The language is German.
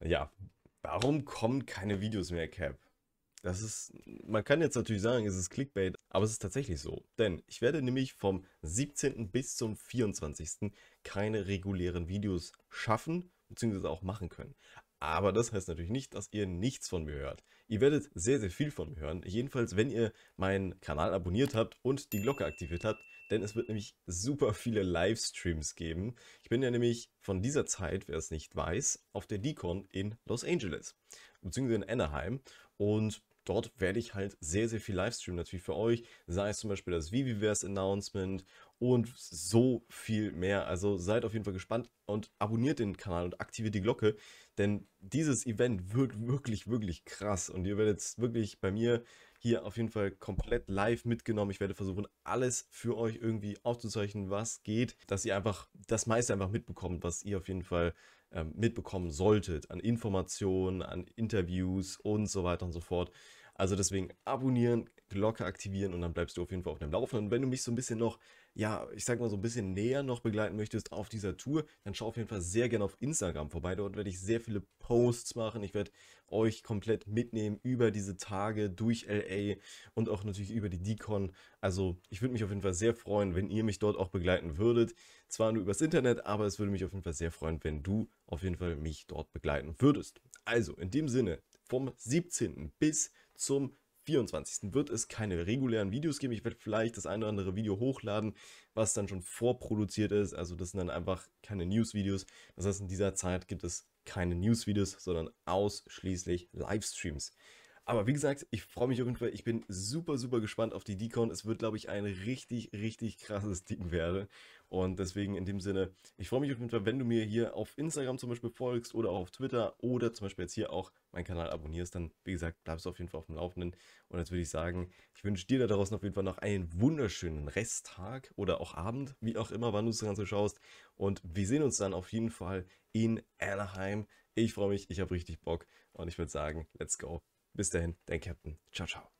Ja, warum kommen keine Videos mehr, Cap? Das ist, man kann jetzt natürlich sagen, es ist Clickbait, aber es ist tatsächlich so. Denn ich werde nämlich vom 17. bis zum 24. keine regulären Videos schaffen bzw. auch machen können. Aber das heißt natürlich nicht, dass ihr nichts von mir hört. Ihr werdet sehr, sehr viel von mir hören. Jedenfalls, wenn ihr meinen Kanal abonniert habt und die Glocke aktiviert habt, denn es wird nämlich super viele Livestreams geben. Ich bin ja nämlich von dieser Zeit, wer es nicht weiß, auf der Decon in Los Angeles, beziehungsweise in Anaheim. Und dort werde ich halt sehr, sehr viel Livestream natürlich für euch. Sei es zum Beispiel das Viviverse Announcement und so viel mehr. Also seid auf jeden Fall gespannt und abonniert den Kanal und aktiviert die Glocke, denn dieses Event wird wirklich, wirklich krass und ihr werdet wirklich bei mir hier auf jeden Fall komplett live mitgenommen. Ich werde versuchen, alles für euch irgendwie aufzuzeichnen, was geht, dass ihr einfach das meiste einfach mitbekommt, was ihr auf jeden Fall ähm, mitbekommen solltet an Informationen, an Interviews und so weiter und so fort. Also deswegen abonnieren, Glocke aktivieren und dann bleibst du auf jeden Fall auf dem Laufenden. Und wenn du mich so ein bisschen noch, ja, ich sag mal so ein bisschen näher noch begleiten möchtest auf dieser Tour, dann schau auf jeden Fall sehr gerne auf Instagram vorbei. Dort werde ich sehr viele Posts machen. Ich werde euch komplett mitnehmen über diese Tage durch LA und auch natürlich über die Decon. Also ich würde mich auf jeden Fall sehr freuen, wenn ihr mich dort auch begleiten würdet. Zwar nur übers Internet, aber es würde mich auf jeden Fall sehr freuen, wenn du auf jeden Fall mich dort begleiten würdest. Also in dem Sinne, vom 17. bis zum 24. wird es keine regulären Videos geben. Ich werde vielleicht das eine oder andere Video hochladen, was dann schon vorproduziert ist. Also das sind dann einfach keine News-Videos. Das heißt, in dieser Zeit gibt es keine News-Videos, sondern ausschließlich Livestreams. Aber wie gesagt, ich freue mich auf jeden Fall. Ich bin super, super gespannt auf die Decon. Es wird, glaube ich, ein richtig, richtig krasses Ding werden. Und deswegen in dem Sinne, ich freue mich auf jeden Fall, wenn du mir hier auf Instagram zum Beispiel folgst oder auch auf Twitter oder zum Beispiel jetzt hier auch meinen Kanal abonnierst. Dann, wie gesagt, bleibst du auf jeden Fall auf dem Laufenden. Und jetzt würde ich sagen, ich wünsche dir da draußen auf jeden Fall noch einen wunderschönen Resttag oder auch Abend, wie auch immer, wann du es Ganze schaust. Und wir sehen uns dann auf jeden Fall in Anaheim. Ich freue mich, ich habe richtig Bock und ich würde sagen, let's go. Bis dahin, dein Captain. Ciao, ciao.